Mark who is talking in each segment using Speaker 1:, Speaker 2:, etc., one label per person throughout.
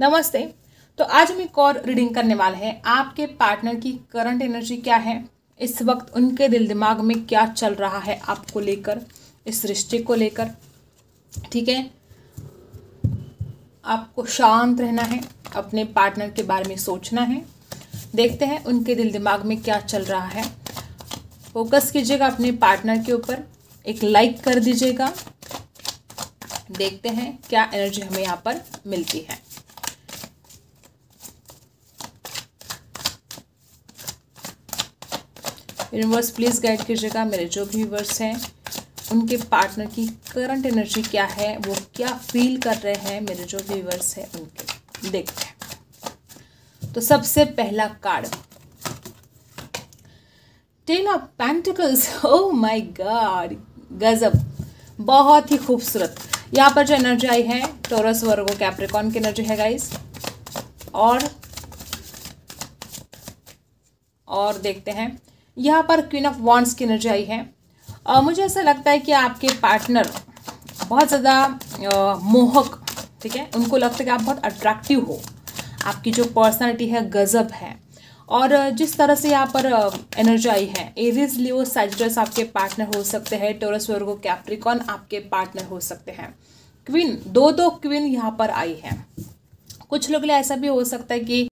Speaker 1: नमस्ते तो आज हम एक और रीडिंग करने वाले हैं आपके पार्टनर की करंट एनर्जी क्या है इस वक्त उनके दिल दिमाग में क्या चल रहा है आपको लेकर इस रिश्ते को लेकर ठीक है आपको शांत रहना है अपने पार्टनर के बारे में सोचना है देखते हैं उनके दिल दिमाग में क्या चल रहा है फोकस कीजिएगा अपने पार्टनर के ऊपर एक लाइक कर दीजिएगा देखते हैं क्या एनर्जी हमें यहाँ पर मिलती है यूनिवर्स प्लीज़ गाइड कीजिएगा मेरे जो भी व्यूवर्स हैं उनके पार्टनर की करंट एनर्जी क्या है वो क्या फील कर रहे हैं मेरे जो व्यूवर्स हैं उनके देखते हैं तो सबसे पहला card ten of pentacles O my god गजब बहुत ही खूबसूरत यहाँ पर जो एनर्जी आई है टोरस वर्गो कैप्रिकॉन की एनर्जी है गाइस और और देखते हैं यहाँ पर क्वीन ऑफ वॉन्ट्स की एनर्जी आई है आ, मुझे ऐसा लगता है कि आपके पार्टनर बहुत ज़्यादा मोहक ठीक है उनको लगता है कि आप बहुत अट्रैक्टिव हो आपकी जो पर्सनालिटी है गज़ब है और जिस तरह से यहाँ पर एनर्जी आई है एरिस लियो सैजिटस आपके पार्टनर हो सकते हैं टोरस वर्गो कैप्रिकॉन आपके पार्टनर हो सकते हैं क्वीन दो दो क्वीन यहाँ पर आई है कुछ लोग लिए ऐसा भी हो सकता है कि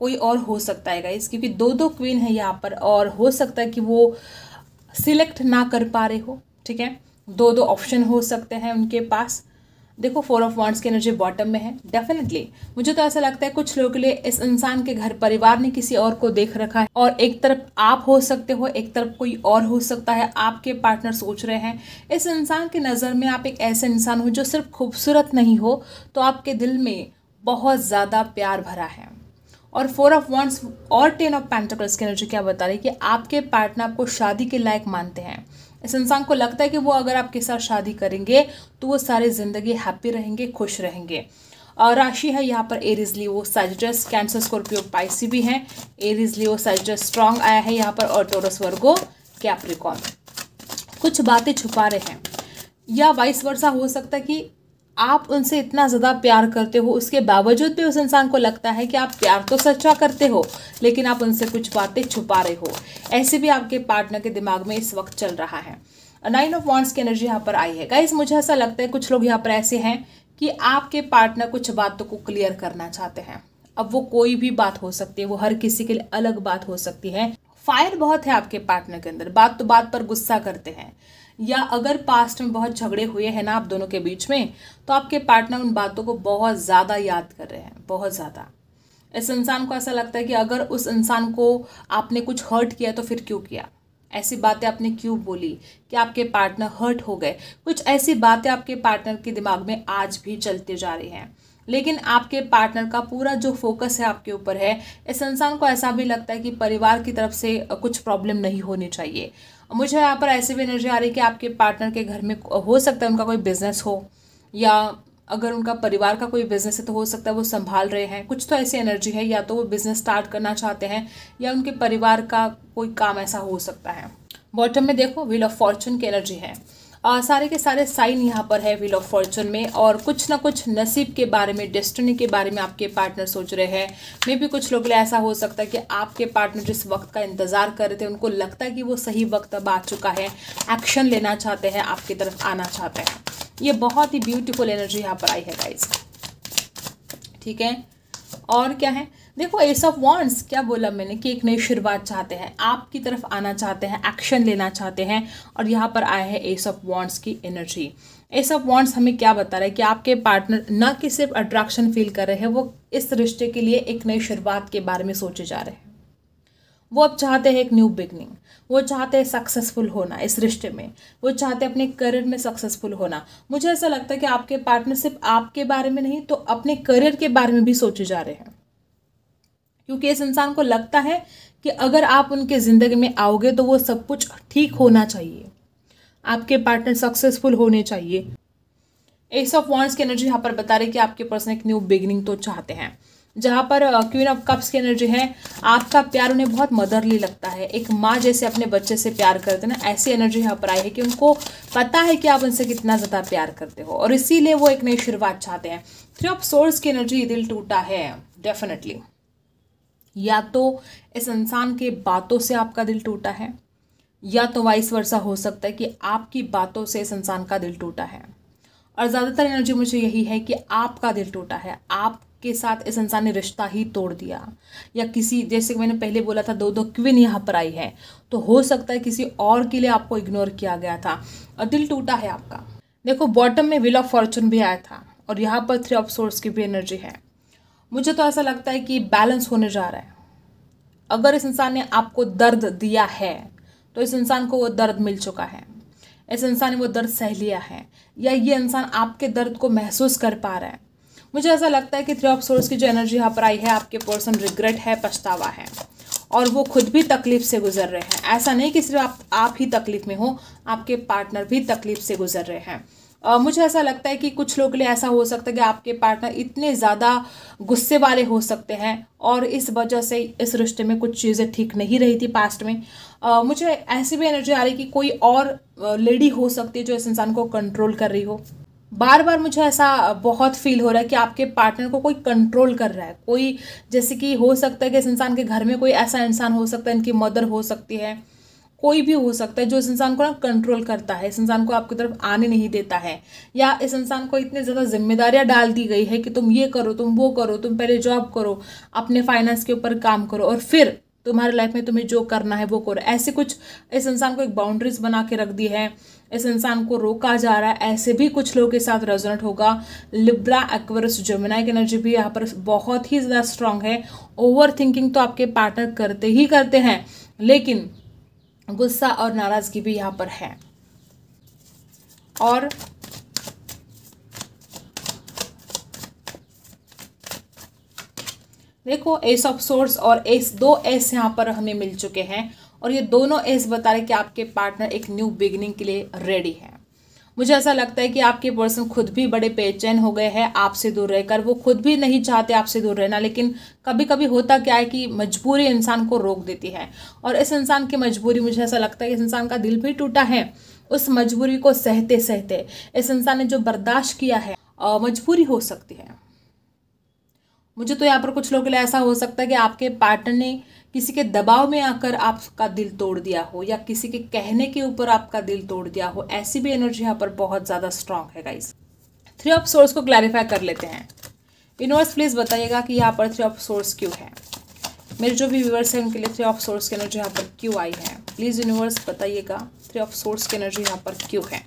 Speaker 1: कोई और हो सकता है गाइस क्योंकि दो दो क्वीन है यहाँ पर और हो सकता है कि वो सिलेक्ट ना कर पा रहे हो ठीक है दो दो ऑप्शन हो सकते हैं उनके पास देखो फोर ऑफ वांट्स की एनर्जी बॉटम में है डेफिनेटली मुझे तो ऐसा लगता है कुछ लोगों के लिए इस इंसान के घर परिवार ने किसी और को देख रखा है और एक तरफ आप हो सकते हो एक तरफ कोई और हो सकता है आपके पार्टनर सोच रहे हैं इस इंसान की नज़र में आप एक ऐसे इंसान हो जो सिर्फ खूबसूरत नहीं हो तो आपके दिल में बहुत ज़्यादा प्यार भरा है और फोर ऑफ वॉन्ट्स और टेन ऑफ पेंटिकल्स की एनर्जी क्या बता रही है कि आपके पार्टनर आपको शादी के लायक मानते हैं इस इंसान को लगता है कि वो अगर आपके साथ शादी करेंगे तो वो सारी ज़िंदगी हैप्पी रहेंगे खुश रहेंगे और राशि है यहाँ पर एरीज लियो सैजस कैंसर स्कॉर्पियो पाइसी भी हैं एरीज लियो सैजस स्ट्रांग आया है यहाँ पर और टोरस वर्गो कैप्रिकॉन कुछ बातें छुपा रहे हैं या वाइस वर्षा हो सकता है कि आप उनसे इतना ज़्यादा प्यार करते हो उसके बावजूद भी उस इंसान को लगता है कि आप प्यार तो सच्चा करते हो लेकिन आप उनसे कुछ बातें छुपा रहे हो ऐसे भी आपके पार्टनर के दिमाग में इस वक्त चल रहा है नाइन ऑफ वॉन्ट्स की एनर्जी यहाँ पर आई है गाइज मुझे ऐसा लगता है कुछ लोग यहाँ पर ऐसे हैं कि आपके पार्टनर कुछ बातों को क्लियर करना चाहते हैं अब वो कोई भी बात हो सकती है वो हर किसी के लिए अलग बात हो सकती है फायर बहुत है आपके पार्टनर के अंदर बात तो बात पर गुस्सा करते हैं या अगर पास्ट में बहुत झगड़े हुए हैं ना आप दोनों के बीच में तो आपके पार्टनर उन बातों को बहुत ज़्यादा याद कर रहे हैं बहुत ज़्यादा इस इंसान को ऐसा लगता है कि अगर उस इंसान को आपने कुछ हर्ट किया तो फिर क्यों किया ऐसी बातें आपने क्यों बोली कि आपके पार्टनर हर्ट हो गए कुछ ऐसी बातें आपके पार्टनर के दिमाग में आज भी चलती जा रही हैं लेकिन आपके पार्टनर का पूरा जो फोकस है आपके ऊपर है इस इंसान को ऐसा भी लगता है कि परिवार की तरफ से कुछ प्रॉब्लम नहीं होनी चाहिए मुझे यहाँ पर ऐसे भी एनर्जी आ रही है कि आपके पार्टनर के घर में हो सकता है उनका कोई बिजनेस हो या अगर उनका परिवार का कोई बिजनेस है तो हो सकता है वो संभाल रहे हैं कुछ तो ऐसी एनर्जी है या तो वो बिजनेस स्टार्ट करना चाहते हैं या उनके परिवार का कोई काम ऐसा हो सकता है बॉटम में देखो व्हील ऑफ फॉर्चून की एनर्जी है आ, सारे के सारे साइन यहाँ पर है व्हील ऑफ फॉर्चून में और कुछ ना कुछ नसीब के बारे में डेस्टिनी के बारे में आपके पार्टनर सोच रहे हैं मे भी कुछ लोग लिए ऐसा हो सकता है कि आपके पार्टनर जिस वक्त का इंतज़ार कर रहे थे उनको लगता है कि वो सही वक्त अब आ चुका है एक्शन लेना चाहते हैं आपकी तरफ आना चाहते हैं ये बहुत ही ब्यूटीफुल एनर्जी यहाँ पर आई है गाइज ठीक है और क्या है देखो एस ऑफ वॉन्ट्स क्या बोला मैंने कि एक नई शुरुआत चाहते हैं आपकी तरफ आना चाहते हैं एक्शन लेना चाहते हैं और यहाँ पर आया है एस ऑफ वॉन्ट्स की एनर्जी एस ऑफ वॉन्ट्स हमें क्या बता रहा है कि आपके पार्टनर न कि सिर्फ अट्रैक्शन फील कर रहे हैं वो इस रिश्ते के लिए एक नई शुरुआत के बारे में सोचे जा रहे हैं वो अब चाहते हैं एक न्यू बिगनिंग वो चाहते हैं सक्सेसफुल होना इस रिश्ते में वो चाहते हैं अपने करियर में सक्सेसफुल होना मुझे ऐसा लगता है कि आपके पार्टनर सिर्फ आपके बारे में नहीं तो अपने करियर के बारे में भी सोचे जा रहे हैं क्योंकि इस इंसान को लगता है कि अगर आप उनके ज़िंदगी में आओगे तो वो सब कुछ ठीक होना चाहिए आपके पार्टनर सक्सेसफुल होने चाहिए एस ऑफ वॉन्ट्स की एनर्जी यहाँ पर बता रही कि आपके पर्सन एक न्यू बिगिनिंग तो चाहते हैं जहाँ पर क्वीन ऑफ कप्स की एनर्जी है आपका प्यार उन्हें बहुत मदरली लगता है एक माँ जैसे अपने बच्चे से प्यार करते ना ऐसी एनर्जी यहाँ पर आई है कि उनको पता है कि आप उनसे कितना ज़्यादा प्यार करते हो और इसीलिए वो एक नई शुरुआत चाहते हैं थ्री ऑफ सोर्स की एनर्जी दिल टूटा है डेफिनेटली या तो इस इंसान के बातों से आपका दिल टूटा है या तो वाइस वर्षा हो सकता है कि आपकी बातों से इस इंसान का दिल टूटा है और ज़्यादातर एनर्जी मुझे यही है कि आपका दिल टूटा है आपके साथ इस इंसान ने रिश्ता ही तोड़ दिया या किसी जैसे मैंने पहले बोला था दो दो क्विन यहाँ पर आई है तो हो सकता है किसी और के लिए आपको इग्नोर किया गया था और दिल टूटा है आपका देखो बॉटम में विल ऑफ फॉर्चून भी आया था और यहाँ पर थ्री ऑफ सोर्स की भी एनर्जी है मुझे तो ऐसा लगता है कि बैलेंस होने जा रहा है अगर इस इंसान ने आपको दर्द दिया है तो इस इंसान को वो दर्द मिल चुका है इस इंसान ने वो दर्द सह लिया है या ये इंसान आपके दर्द को महसूस कर पा रहा है मुझे ऐसा लगता है कि थ्री ऑफ सोर्स की जो एनर्जी यहाँ पर आई है आपके पर्सन रिग्रेट है पछतावा है और वो खुद भी तकलीफ से गुजर रहे हैं ऐसा नहीं कि सिर्फ आप आप ही तकलीफ में हो आपके पार्टनर भी तकलीफ से गुजर रहे हैं मुझे ऐसा लगता है कि कुछ लोग के लिए ऐसा हो सकता है कि आपके पार्टनर इतने ज़्यादा गुस्से वाले हो सकते हैं और इस वजह से इस रिश्ते में कुछ चीज़ें ठीक नहीं रही थी पास्ट में आ, मुझे ऐसी भी एनर्जी आ रही कि कोई और लेडी हो सकती है जो इस इंसान को कंट्रोल कर रही हो बार बार मुझे ऐसा बहुत फील हो रहा है कि आपके पार्टनर को कोई कंट्रोल कर रहा है कोई जैसे कि हो सकता है कि इस इंसान के घर में कोई ऐसा इंसान हो सकता है इनकी मदर हो सकती है कोई भी हो सकता है जो इस इंसान को ना कंट्रोल करता है इस इंसान को आपकी तरफ आने नहीं देता है या इस इंसान को इतने ज़्यादा जिम्मेदारियाँ डाल दी गई है कि तुम ये करो तुम वो करो तुम पहले जॉब करो अपने फाइनेंस के ऊपर काम करो और फिर तुम्हारी लाइफ में तुम्हें जो करना है वो करो ऐसे कुछ इस इंसान को एक बाउंड्रीज बना के रख दी है इस इंसान को रोका जा रहा है ऐसे भी कुछ लोगों के साथ रेजोनेट होगा लिब्रा एक्वरस जमुना की एनर्जी भी यहाँ पर बहुत ही ज़्यादा स्ट्रांग है ओवर थिंकिंग तो आपके पार्टनर करते ही करते हैं लेकिन गुस्सा और नाराज़गी भी यहाँ पर है और देखो एस ऑफ सोर्स और एस दो एस यहाँ पर हमें मिल चुके हैं और ये दोनों एस बता रहे कि आपके पार्टनर एक न्यू बिगनिंग के लिए रेडी है मुझे ऐसा लगता है कि आपके पर्सन खुद भी बड़े बेचैन हो गए हैं आपसे दूर रहकर वो खुद भी नहीं चाहते आपसे दूर रहना लेकिन कभी कभी होता क्या है कि मजबूरी इंसान को रोक देती है और इस इंसान की मजबूरी मुझे ऐसा लगता है कि इस इंसान का दिल भी टूटा है उस मजबूरी को सहते सहते इस इंसान ने जो बर्दाश्त किया है मजबूरी हो सकती है मुझे तो यहाँ पर कुछ लोगों के लिए ऐसा हो सकता है कि आपके पार्टनर ने किसी के दबाव में आकर आपका दिल तोड़ दिया हो या किसी के कहने के ऊपर आपका दिल तोड़ दिया हो ऐसी भी एनर्जी यहाँ पर बहुत ज़्यादा स्ट्रांग है गाइस थ्री ऑफ सोर्स को क्लैरिफाई कर लेते हैं यूनिवर्स प्लीज़ बताइएगा कि यहाँ पर थ्री ऑफ सोर्स क्यों है मेरे जो भी व्यूवर्स हैं उनके लिए थ्री ऑफ सोर्स की एनर्जी यहाँ पर क्यों आई है प्लीज़ यूनिवर्स बताइएगा थ्री ऑफ सोर्स की एनर्जी यहाँ पर क्यों है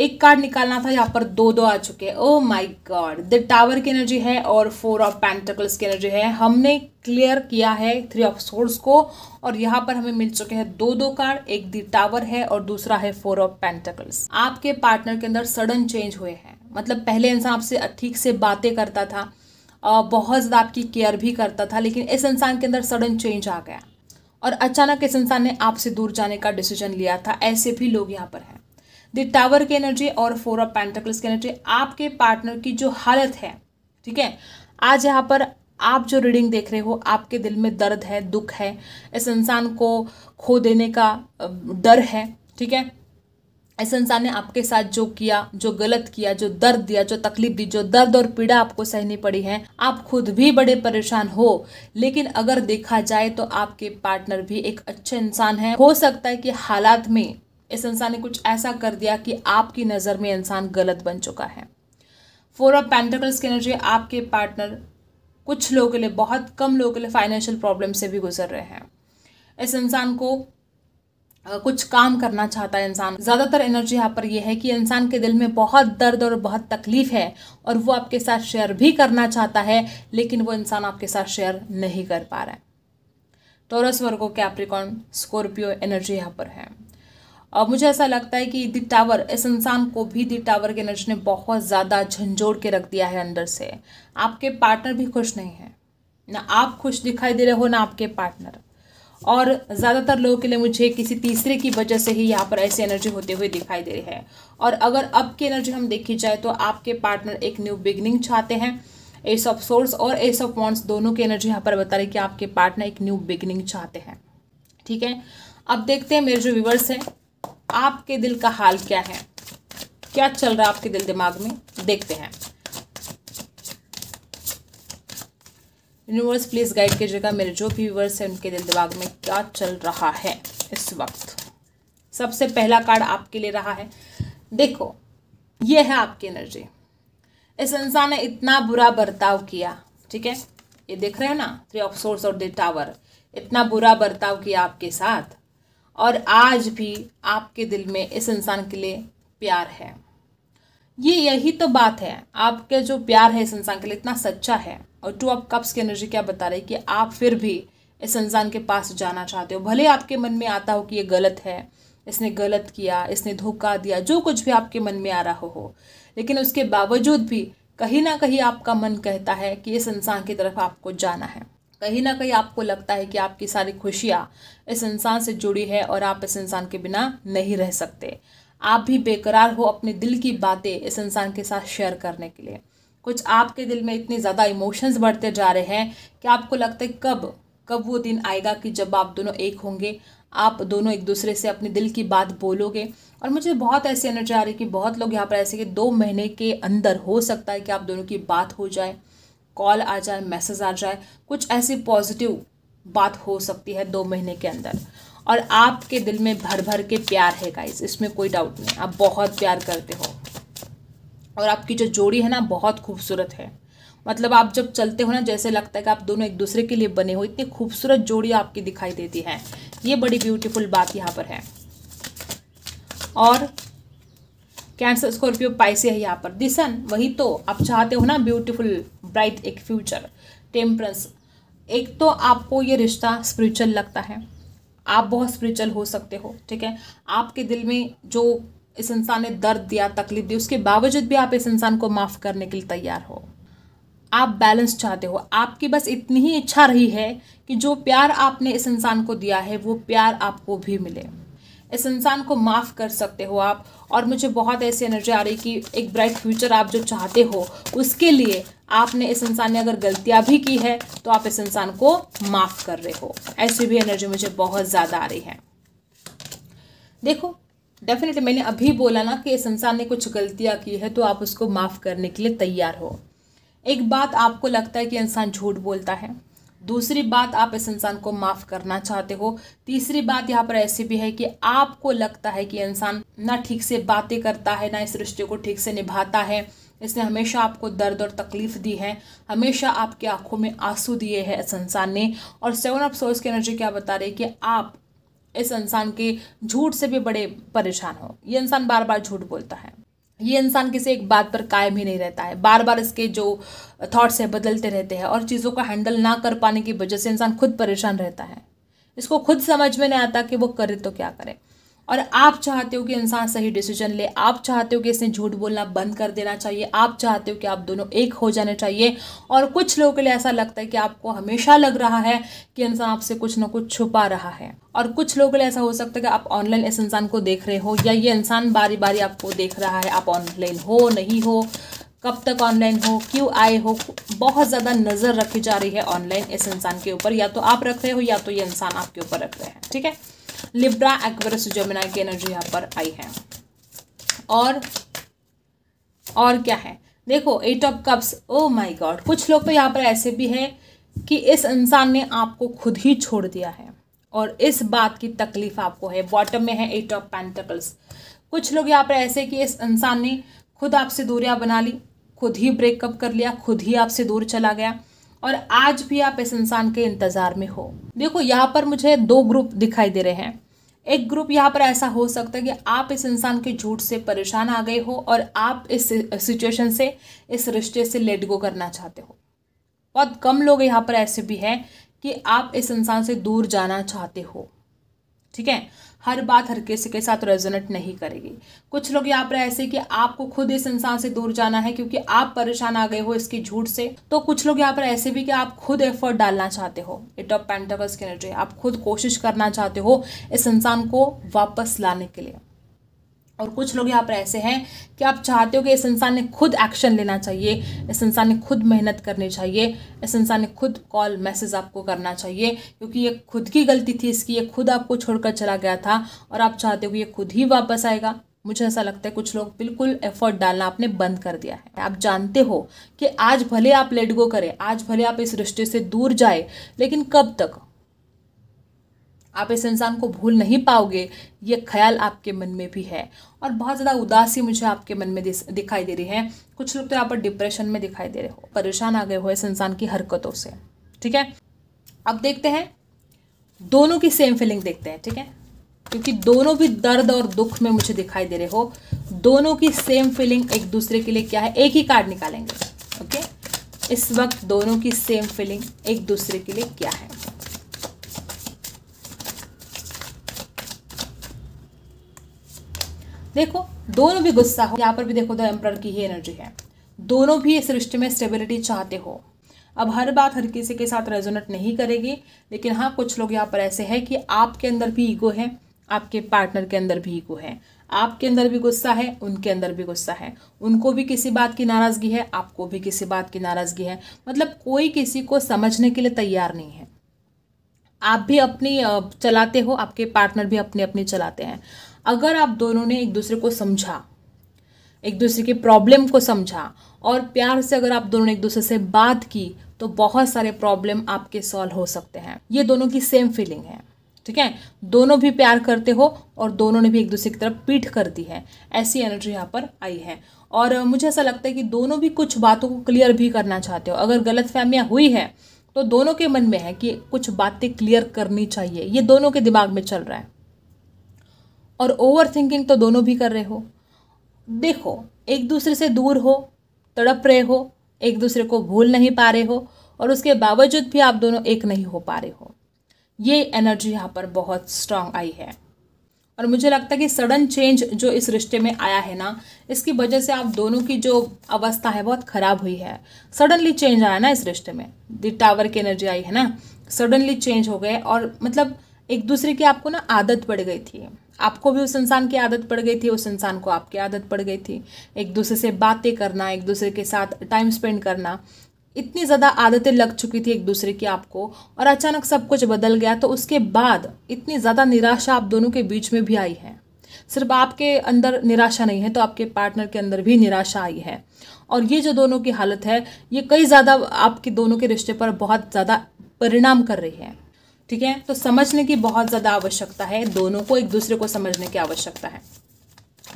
Speaker 1: एक कार्ड निकालना था यहाँ पर दो दो आ चुके हैं oh my god the tower की एनर्जी है और फोर ऑफ पेंटिकल्स की एनर्जी है हमने क्लियर किया है थ्री ऑफ सोर्स को और यहाँ पर हमें मिल चुके हैं दो दो कार्ड एक दी टावर है और दूसरा है फोर ऑफ पेंटिकल्स आपके पार्टनर के अंदर सडन चेंज हुए हैं मतलब पहले इंसान आपसे ठीक से बातें करता था बहुत ज़्यादा आपकी केयर भी करता था लेकिन इस इंसान के अंदर सडन चेंज आ गया और अचानक इस इंसान ने आपसे दूर जाने का डिसीजन लिया था ऐसे भी लोग यहाँ पर हैं द टावर की एनर्जी और फोर ऑफ पैंटकल्स की एनर्जी आपके पार्टनर की जो हालत है ठीक है आज यहाँ पर आप जो रीडिंग देख रहे हो आपके दिल में दर्द है दुख है इस इंसान को खो देने का डर है ठीक है इस इंसान ने आपके साथ जो किया जो गलत किया जो दर्द दिया जो तकलीफ दी जो दर्द और पीड़ा आपको सहनी पड़ी है आप खुद भी बड़े परेशान हो लेकिन अगर देखा जाए तो आपके पार्टनर भी एक अच्छे इंसान है हो सकता है कि हालात में इस इंसान ने कुछ ऐसा कर दिया कि आपकी नज़र में इंसान गलत बन चुका है फोर ऑफ पेंटिकल्स की एनर्जी आपके पार्टनर कुछ लोगों के लिए बहुत कम लोगों के लिए फाइनेंशियल प्रॉब्लम से भी गुजर रहे हैं इस इंसान को कुछ काम करना चाहता है इंसान ज़्यादातर एनर्जी यहाँ पर यह है कि इंसान के दिल में बहुत दर्द और बहुत तकलीफ़ है और वो आपके साथ शेयर भी करना चाहता है लेकिन वो इंसान आपके साथ शेयर नहीं कर पा रहा है Taurus Virgo Capricorn Scorpio energy यहाँ पर है और मुझे ऐसा लगता है कि दी टावर इस इंसान को भी दी टावर के एनर्जी ने बहुत ज़्यादा झंझोड़ के रख दिया है अंदर से आपके पार्टनर भी खुश नहीं है ना आप खुश दिखाई दे रहे हो ना आपके पार्टनर और ज़्यादातर लोगों के लिए मुझे किसी तीसरे की वजह से ही यहाँ पर ऐसी एनर्जी होते हुए दिखाई दे रही है और अगर अब की एनर्जी हम देखी जाए तो आपके पार्टनर एक न्यू बिगनिंग चाहते हैं एस ऑफ सोर्स और एस ऑफ पॉन्ट्स दोनों की एनर्जी यहाँ पर बता रही कि आपके पार्टनर एक न्यू बिगनिंग चाहते हैं ठीक है अब देखते हैं मेरे जो व्यूवर्स हैं आपके दिल का हाल क्या है क्या चल रहा है आपके दिल दिमाग में देखते हैं यूनिवर्स प्लीज़ गाइड कीजिएगा मेरे जो भी व्यूवर्स हैं उनके दिल दिमाग में क्या चल रहा है इस वक्त सबसे पहला कार्ड आपके लिए रहा है देखो ये है आपकी एनर्जी इस इंसान ने इतना बुरा बर्ताव किया ठीक है ये देख रहे हो ना थ्री ऑफ सोर्स और द टावर इतना बुरा बर्ताव किया आपके साथ और आज भी आपके दिल में इस इंसान के लिए प्यार है ये यही तो बात है आपके जो प्यार है इस इंसान के लिए इतना सच्चा है और टू ऑफ कप्स की एनर्जी क्या बता रही कि आप फिर भी इस इंसान के पास जाना चाहते हो भले आपके मन में आता हो कि ये गलत है इसने गलत किया इसने धोखा दिया जो कुछ भी आपके मन में आ रहा हो लेकिन उसके बावजूद भी कहीं ना कहीं आपका मन कहता है कि इस इंसान की तरफ आपको जाना है कहीं ना कहीं आपको लगता है कि आपकी सारी खुशियाँ इस इंसान से जुड़ी है और आप इस इंसान के बिना नहीं रह सकते आप भी बेकरार हो अपने दिल की बातें इस इंसान के साथ शेयर करने के लिए कुछ आपके दिल में इतने ज़्यादा इमोशंस बढ़ते जा रहे हैं कि आपको लगता है कब कब वो दिन आएगा कि जब आप दोनों एक होंगे आप दोनों एक दूसरे से अपने दिल की बात बोलोगे और मुझे बहुत ऐसी एनर्जी आ रही है कि बहुत लोग यहाँ पर ऐसे कि दो महीने के अंदर हो सकता है कि आप दोनों की बात हो जाए कॉल आ जाए मैसेज आ जाए कुछ ऐसी पॉजिटिव बात हो सकती है दो महीने के अंदर और आपके दिल में भर भर के प्यार है गाइस इसमें कोई डाउट नहीं आप बहुत प्यार करते हो और आपकी जो जोड़ी है ना बहुत खूबसूरत है मतलब आप जब चलते हो ना जैसे लगता है कि आप दोनों एक दूसरे के लिए बने हो इतनी खूबसूरत जोड़ी आपकी दिखाई देती है ये बड़ी ब्यूटीफुल बात यहाँ पर है और कैंसर स्कॉर्पियो पाइसे है यहाँ पर दिसन वही तो आप चाहते हो ना ब्यूटीफुल ब्राइट एक फ्यूचर टेम्परेंस एक तो आपको ये रिश्ता स्पिरिचुअल लगता है आप बहुत स्पिरिचुअल हो सकते हो ठीक है आपके दिल में जो इस इंसान ने दर्द दिया तकलीफ दी उसके बावजूद भी आप इस इंसान को माफ़ करने के लिए तैयार हो आप बैलेंस चाहते हो आपकी बस इतनी ही इच्छा रही है कि जो प्यार आपने इस इंसान को दिया है वो प्यार आपको भी मिले इस इंसान को माफ़ कर सकते हो आप और मुझे बहुत ऐसी एनर्जी आ रही कि एक ब्राइट फ्यूचर आप जो चाहते हो उसके लिए आपने इस इंसान ने अगर गलतियाँ भी की है तो आप इस इंसान को माफ़ कर रहे हो ऐसी भी एनर्जी मुझे बहुत ज़्यादा आ रही है देखो डेफिनेटली मैंने अभी बोला ना कि इस इंसान ने कुछ गलतियाँ की है तो आप उसको माफ़ करने के लिए तैयार हो एक बात आपको लगता है कि इंसान झूठ बोलता है दूसरी बात आप इस इंसान को माफ़ करना चाहते हो तीसरी बात यहाँ पर ऐसी भी है कि आपको लगता है कि इंसान ना ठीक से बातें करता है ना इस रिश्ते को ठीक से निभाता है इसने हमेशा आपको दर्द और तकलीफ़ दी है हमेशा आपकी आंखों में आंसू दिए हैं इस इंसान ने और सेवन ऑफ सोर्स की एनर्जी क्या बता रही है कि आप इस इंसान के झूठ से भी बड़े परेशान हो ये इंसान बार बार झूठ बोलता है ये इंसान किसी एक बात पर कायम ही नहीं रहता है बार बार इसके जो थॉट्स हैं बदलते रहते हैं और चीज़ों को हैंडल ना कर पाने की वजह से इंसान खुद परेशान रहता है इसको खुद समझ में नहीं आता कि वो करे तो क्या करे और आप चाहते हो कि इंसान सही डिसीजन ले आप चाहते हो कि इसने झूठ बोलना बंद कर देना चाहिए आप चाहते हो कि आप दोनों एक हो जाने चाहिए और कुछ लोगों के लिए ऐसा लगता है कि आपको हमेशा लग रहा है कि इंसान आपसे कुछ ना कुछ छुपा रहा है और कुछ लोगों के लिए ऐसा हो सकता है कि आप ऑनलाइन इस इंसान को देख रहे हो या ये इंसान बारी बारी आपको देख रहा है आप ऑनलाइन हो नहीं हो कब तक ऑनलाइन हो क्यों आए हो बहुत ज़्यादा नज़र रखी जा रही है ऑनलाइन इस इंसान के ऊपर या तो आप रख रहे हो या तो ये इंसान आपके ऊपर रख रहे हैं ठीक है लिब्रा एक्वेरस जमुना की एनर्जी यहाँ पर आई है और और क्या है देखो eight of cups oh my god कुछ लोग तो यहाँ पर ऐसे भी है कि इस इंसान ने आपको खुद ही छोड़ दिया है और इस बात की तकलीफ आपको है बॉटम में है एट ऑफ पेंटिकल्स कुछ लोग यहाँ पर ऐसे कि इस इंसान ने खुद आपसे दूरियाँ बना ली खुद ही ब्रेकअप कर लिया खुद ही आपसे दूर चला गया और आज भी आप इस इंसान के इंतज़ार में हो देखो यहाँ पर मुझे दो ग्रुप दिखाई दे रहे हैं एक ग्रुप यहाँ पर ऐसा हो सकता है कि आप इस इंसान के झूठ से परेशान आ गए हो और आप इस सिचुएशन से इस रिश्ते से लेट गो करना चाहते हो बहुत कम लोग यहाँ पर ऐसे भी हैं कि आप इस इंसान से दूर जाना चाहते हो ठीक है हर बात हर किसी के साथ रेजोनेट नहीं करेगी कुछ लोग यहाँ पर ऐसे कि आपको खुद इस इंसान से दूर जाना है क्योंकि आप परेशान आ गए हो इसकी झूठ से तो कुछ लोग यहाँ पर ऐसे भी कि आप खुद एफर्ट डालना चाहते हो इट ऑफ पेंटाकल्स की एनर्जी आप खुद कोशिश करना चाहते हो इस इंसान को वापस लाने के लिए और कुछ लोग यहाँ पर ऐसे हैं कि आप चाहते हो कि इस इंसान ने खुद एक्शन लेना चाहिए इस इंसान ने खुद मेहनत करनी चाहिए इस इंसान ने खुद कॉल मैसेज आपको करना चाहिए क्योंकि ये खुद की गलती थी इसकी ये खुद आपको छोड़कर चला गया था और आप चाहते हो कि ये खुद ही वापस आएगा मुझे ऐसा लगता है कुछ लोग बिल्कुल एफर्ट डालना आपने बंद कर दिया है आप जानते हो कि आज भले आप लेट गो करें आज भले आप इस रिश्ते से दूर जाए लेकिन कब तक आप इस इंसान को भूल नहीं पाओगे ये ख्याल आपके मन में भी है और बहुत ज़्यादा उदासी मुझे आपके मन में दिखाई दे रही है कुछ लोग तो यहाँ पर डिप्रेशन में दिखाई दे रहे हो परेशान आ गए हो इस इंसान की हरकतों से ठीक है अब देखते हैं दोनों की सेम फीलिंग देखते हैं ठीक है क्योंकि दोनों भी दर्द और दुख में मुझे दिखाई दे रहे हो दोनों की सेम फीलिंग एक दूसरे के लिए क्या है एक ही कार्ड निकालेंगे ओके इस वक्त दोनों की सेम फीलिंग एक दूसरे के लिए क्या है देखो दोनों भी गुस्सा हो यहाँ पर भी देखो द एम्पर की ही एनर्जी है दोनों भी इस रिश्ते में स्टेबिलिटी चाहते हो अब हर बात हर किसी के साथ रेजोनेट नहीं करेगी लेकिन हाँ कुछ लोग यहाँ पर ऐसे हैं कि आपके अंदर भी ईगो है आपके पार्टनर के अंदर भी ईगो है आपके अंदर भी गुस्सा है उनके अंदर भी गुस्सा है उनको भी किसी बात की नाराज़गी है आपको भी किसी बात की नाराज़गी है मतलब कोई किसी को समझने के लिए तैयार नहीं है आप भी अपनी चलाते हो आपके पार्टनर भी अपनी अपनी चलाते हैं अगर आप दोनों ने एक दूसरे को समझा एक दूसरे के प्रॉब्लम को समझा और प्यार से अगर आप दोनों ने एक दूसरे से बात की तो बहुत सारे प्रॉब्लम आपके सॉल्व हो सकते हैं ये दोनों की सेम फीलिंग है ठीक है दोनों भी प्यार करते हो और दोनों ने भी एक दूसरे की तरफ पीठ कर दी है ऐसी एनर्जी यहाँ पर आई है और मुझे ऐसा लगता है कि दोनों भी कुछ बातों को क्लियर भी करना चाहते हो अगर गलत फहमियाँ हुई है तो दोनों के मन में है कि कुछ बातें क्लियर करनी चाहिए ये दोनों के दिमाग में चल रहा है और ओवर थिंकिंग तो दोनों भी कर रहे हो देखो एक दूसरे से दूर हो तड़प रहे हो एक दूसरे को भूल नहीं पा रहे हो और उसके बावजूद भी आप दोनों एक नहीं हो पा रहे हो ये एनर्जी यहाँ पर बहुत स्ट्रांग आई है और मुझे लगता है कि सडन चेंज जो इस रिश्ते में आया है ना इसकी वजह से आप दोनों की जो अवस्था है बहुत ख़राब हुई है सडनली चेंज आया ना इस रिश्ते में दी टावर की एनर्जी आई है ना सडनली चेंज हो गए और मतलब एक दूसरे की आपको ना आदत पड़ गई थी आपको भी उस इंसान की आदत पड़ गई थी उस इंसान को आपकी आदत पड़ गई थी एक दूसरे से बातें करना एक दूसरे के साथ टाइम स्पेंड करना इतनी ज़्यादा आदतें लग चुकी थी एक दूसरे की आपको और अचानक सब कुछ बदल गया तो उसके बाद इतनी ज़्यादा निराशा आप दोनों के बीच में भी आई है सिर्फ आपके अंदर निराशा नहीं है तो आपके पार्टनर के अंदर भी निराशा आई है और ये जो दोनों की हालत है ये कई ज़्यादा आपके दोनों के रिश्ते पर बहुत ज़्यादा परिणाम कर रही है ठीक है तो समझने की बहुत ज़्यादा आवश्यकता है दोनों को एक दूसरे को समझने की आवश्यकता है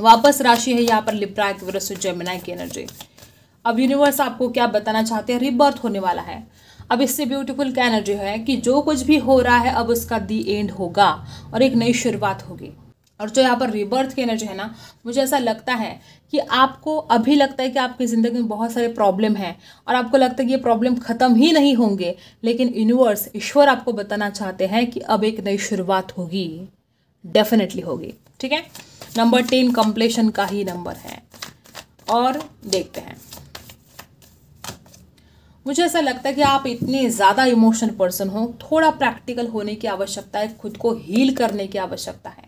Speaker 1: वापस राशि है यहाँ पर लिप्रा एक्वरस जेमिना की एनर्जी अब यूनिवर्स आपको क्या बताना चाहते हैं रिबर्थ होने वाला है अब इससे ब्यूटीफुल क्या एनर्जी है कि जो कुछ भी हो रहा है अब उसका दी एंड होगा और एक नई शुरुआत होगी और जो यहाँ पर रिबर्थ की एनर्जी है ना मुझे ऐसा लगता है कि आपको अभी लगता है कि आपकी ज़िंदगी में बहुत सारे प्रॉब्लम हैं और आपको लगता है कि ये प्रॉब्लम ख़त्म ही नहीं होंगे लेकिन यूनिवर्स ईश्वर आपको बताना चाहते हैं कि अब एक नई शुरुआत होगी डेफिनेटली होगी ठीक है नंबर टेन कंप्लेशन का ही नंबर है और देखते हैं मुझे ऐसा लगता है कि आप इतने ज़्यादा इमोशनल पर्सन हो थोड़ा प्रैक्टिकल होने की आवश्यकता है खुद को हील करने की आवश्यकता है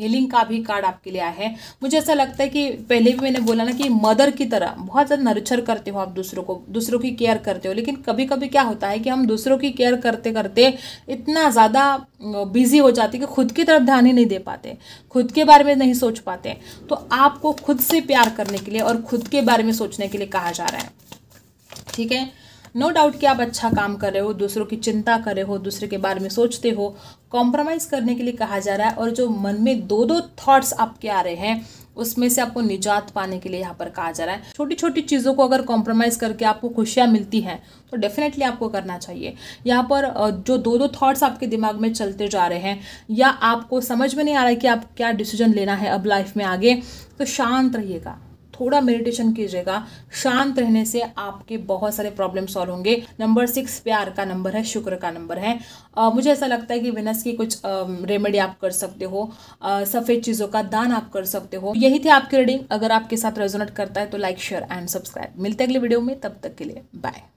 Speaker 1: हीलिंग का भी कार्ड आपके लिए आया है मुझे ऐसा लगता है कि पहले भी मैंने बोला ना कि मदर की तरह बहुत ज़्यादा नर्चर करते हो आप दूसरों को दूसरों की केयर करते हो लेकिन कभी कभी क्या होता है कि हम दूसरों की केयर करते करते इतना ज़्यादा बिजी हो जाते कि खुद की तरफ ध्यान ही नहीं दे पाते खुद के बारे में नहीं सोच पाते तो आपको खुद से प्यार करने के लिए और खुद के बारे में सोचने के लिए कहा जा रहा है ठीक है नो डाउट कि आप अच्छा काम कर रहे हो दूसरों की चिंता कर रहे हो दूसरे के बारे में सोचते हो कॉम्प्रोमाइज़ करने के लिए कहा जा रहा है और जो मन में दो दो थाट्स आपके आ रहे हैं उसमें से आपको निजात पाने के लिए यहाँ पर कहा जा रहा है छोटी छोटी चीज़ों को अगर कॉम्प्रोमाइज़ करके आपको खुशियाँ मिलती हैं तो डेफिनेटली आपको करना चाहिए यहाँ पर जो दो दो थॉट्स आपके दिमाग में चलते जा रहे हैं या आपको समझ में नहीं आ रहा है कि आप क्या डिसीजन लेना है अब लाइफ में आगे तो शांत रहिएगा थोड़ा मेडिटेशन कीजिएगा शांत रहने से आपके बहुत सारे प्रॉब्लम सॉल्व होंगे नंबर सिक्स प्यार का नंबर है शुक्र का नंबर है आ, मुझे ऐसा लगता है कि विनस की कुछ रेमेडी आप कर सकते हो सफ़ेद चीज़ों का दान आप कर सकते हो यही थी आपकी रीडिंग अगर आपके साथ रेजोनेट करता है तो लाइक शेयर एंड सब्सक्राइब मिलते अगले वीडियो में तब तक के लिए बाय